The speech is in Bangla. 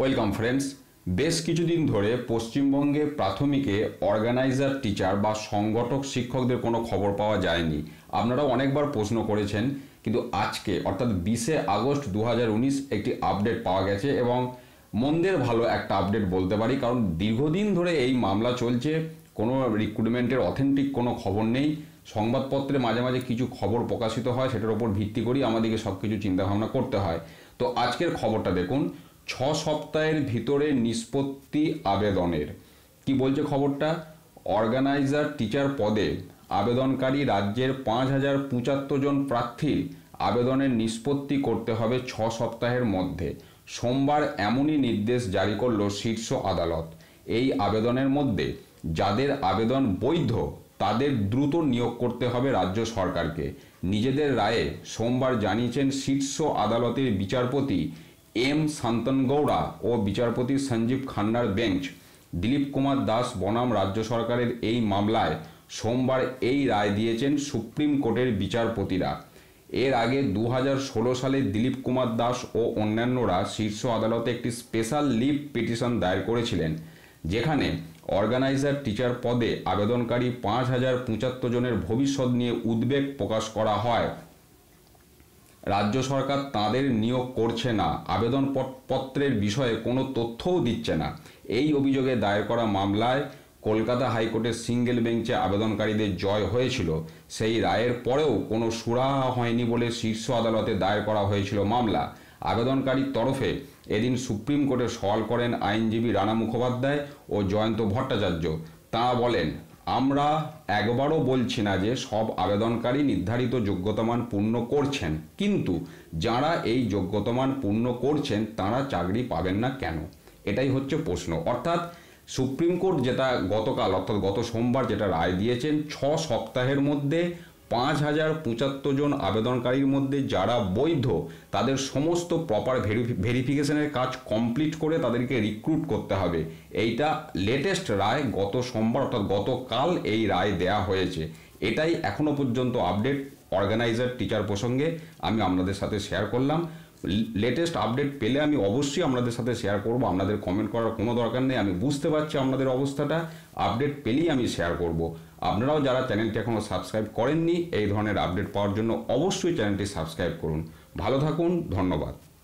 ওয়েলকাম ফ্রেন্ডস বেশ কিছুদিন ধরে পশ্চিমবঙ্গে প্রাথমিকে অর্গানাইজার টিচার বা সংগঠক শিক্ষকদের কোনো খবর পাওয়া যায়নি আপনারা অনেকবার প্রশ্ন করেছেন কিন্তু আজকে অর্থাৎ বিশে আগস্ট দু একটি আপডেট পাওয়া গেছে এবং মন্দের ভালো একটা আপডেট বলতে পারি কারণ দীর্ঘদিন ধরে এই মামলা চলছে কোনো রিক্রুটমেন্টের অথেন্টিক কোনো খবর নেই সংবাদপত্রে মাঝে মাঝে কিছু খবর প্রকাশিত হয় সেটার ওপর ভিত্তি করি আমাদেরকে সব কিছু চিন্তাভাবনা করতে হয় তো আজকের খবরটা দেখুন ছ সপ্তাহের ভিতরে নিষ্পত্তি আবেদনের কি বলছে খবরটা অর্গানাইজার টিচার পদে আবেদনকারী রাজ্যের পাঁচ হাজার পঁচাত্তর জন প্রার্থীর আবেদনের নিষ্পত্তি করতে হবে ছ সপ্তাহের মধ্যে সোমবার এমনই নির্দেশ জারি করল শীর্ষ আদালত এই আবেদনের মধ্যে যাদের আবেদন বৈধ তাদের দ্রুত নিয়োগ করতে হবে রাজ্য সরকারকে নিজেদের রায়ে সোমবার জানিয়েছেন শীর্ষ আদালতের বিচারপতি এম শান্তন গৌড়া ও বিচারপতি সঞ্জীব খান্নার বেঞ্চ দিলীপ কুমার দাস বনাম রাজ্য সরকারের এই মামলায় সোমবার এই রায় দিয়েছেন সুপ্রিম কোর্টের বিচারপতিরা এর আগে দু সালে দিলীপ কুমার দাস ও অন্যান্যরা শীর্ষ আদালতে একটি স্পেশাল লিভ পিটিশন দায়ের করেছিলেন যেখানে অর্গানাইজার টিচার পদে আবেদনকারী পাঁচ হাজার পঁচাত্তর জনের ভবিষ্যৎ নিয়ে উদ্বেগ প্রকাশ করা হয় রাজ্য সরকার তাদের নিয়োগ করছে না আবেদন পত্রের বিষয়ে কোনো তথ্যও দিচ্ছে না এই অভিযোগে দায়ের করা মামলায় কলকাতা হাইকোর্টের সিঙ্গেল বেঞ্চে আবেদনকারীদের জয় হয়েছিল সেই রায়ের পরেও কোনো সুরাহা হয়নি বলে শীর্ষ আদালতে দায়ের করা হয়েছিল মামলা আবেদনকারীর তরফে এদিন সুপ্রিম কোর্টে সওয়াল করেন আইনজীবী রানা মুখোপাধ্যায় ও জয়ন্ত ভট্টাচার্য তাঁরা বলেন আমরা একবারও বলছি না যে সব আবেদনকারী নির্ধারিত যোগ্যতামান পূর্ণ করছেন কিন্তু যারা এই যোগ্যতামান পূর্ণ করছেন তারা চাকরি পাবেন না কেন এটাই হচ্ছে প্রশ্ন অর্থাৎ সুপ্রিম কোর্ট যেটা গতকাল অর্থাৎ গত সোমবার যেটা রায় দিয়েছেন ছ সপ্তাহের মধ্যে পাঁচ হাজার পঁচাত্তর জন আবেদনকারীর মধ্যে যারা বৈধ তাদের সমস্ত প্রপার ভেরিফিকেশনের কাজ কমপ্লিট করে তাদেরকে রিক্রুট করতে হবে এইটা লেটেস্ট রায় গত সোমবার অর্থাৎ গতকাল এই রায় দেয়া হয়েছে এটাই এখনও পর্যন্ত আপডেট অর্গানাইজার টিচার প্রসঙ্গে আমি আপনাদের সাথে শেয়ার করলাম লেটেস্ট আপডেট পেলে আমি অবশ্যই আপনাদের সাথে শেয়ার করব আপনাদের কমেন্ট করার কোনো দরকার নেই আমি বুঝতে পারছি আপনাদের অবস্থাটা আপডেট পেলেই আমি শেয়ার করব আপনারাও যারা চ্যানেলটি এখনও সাবস্ক্রাইব করেননি এই ধরনের আপডেট পাওয়ার জন্য অবশ্যই চ্যানেলটি সাবস্ক্রাইব করুন ভালো থাকুন ধন্যবাদ